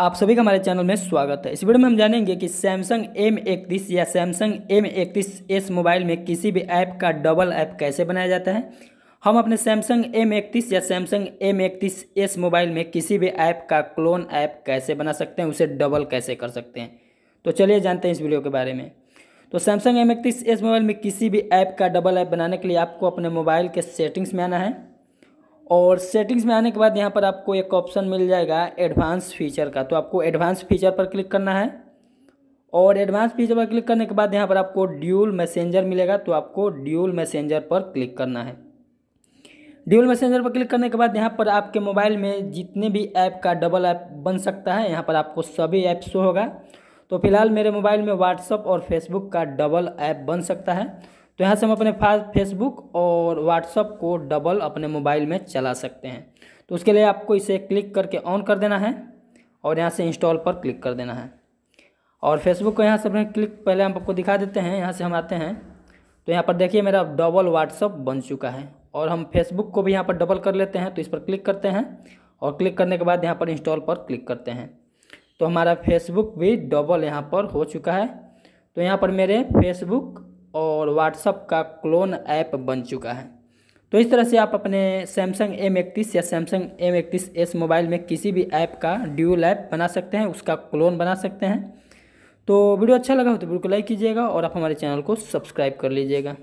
आप सभी का हमारे चैनल में स्वागत है इस वीडियो में हम जानेंगे कि सैमसंग एम इकतीस या सैमसंग एम इकतीस एस मोबाइल में किसी भी ऐप का डबल ऐप कैसे बनाया जाता है हम अपने सैमसंग एम इकतीस या सैमसंग एम इकतीस एस मोबाइल में किसी भी ऐप का क्लोन ऐप कैसे बना सकते हैं उसे डबल कैसे कर सकते हैं तो चलिए जानते हैं इस वीडियो के बारे में तो सैमसंग एम इकतीस एस मोबाइल में किसी भी ऐप का डबल ऐप बनाने के लिए आपको अपने मोबाइल के सेटिंग्स में आना है और सेटिंग्स में आने के बाद यहाँ पर आपको एक ऑप्शन मिल जाएगा एडवांस फीचर का तो आपको एडवांस फीचर पर क्लिक करना है और एडवांस फीचर पर क्लिक करने के बाद यहाँ पर आपको ड्यूल मैसेंजर मिलेगा तो आपको ड्यूल मैसेंजर पर क्लिक करना है ड्यूल मैसेंजर पर क्लिक करने के बाद यहाँ पर आपके मोबाइल में जितने भी ऐप का डबल ऐप बन सकता है यहाँ पर आपको सभी ऐप शो होगा तो फिलहाल मेरे मोबाइल में व्हाट्सअप और फेसबुक का डबल ऐप बन सकता है तो यहाँ से हम अपने फेसबुक और व्हाट्सअप को डबल अपने मोबाइल में चला सकते हैं तो उसके लिए आपको इसे क्लिक करके ऑन कर देना है और यहाँ से इंस्टॉल पर क्लिक कर देना है और फेसबुक को यहाँ से अपने क्लिक पहले हम आपको दिखा देते हैं यहाँ से हम आते हैं तो यहाँ पर देखिए मेरा डबल व्हाट्सअप बन चुका है और हम फेसबुक को भी यहाँ पर डबल कर लेते हैं तो इस पर क्लिक करते हैं और क्लिक करने के बाद यहाँ पर इंस्टॉल पर क्लिक करते हैं तो हमारा फेसबुक भी डबल यहाँ पर हो चुका है तो यहाँ पर मेरे फेसबुक और व्हाट्सअप का क्लोन ऐप बन चुका है तो इस तरह से आप अपने सैमसंग एम इकतीस या सैमसंग एम इकतीस एस मोबाइल में किसी भी ऐप का ड्यूल ऐप बना सकते हैं उसका क्लोन बना सकते हैं तो वीडियो अच्छा लगा हो तो बिल्कुल लाइक कीजिएगा और आप हमारे चैनल को सब्सक्राइब कर लीजिएगा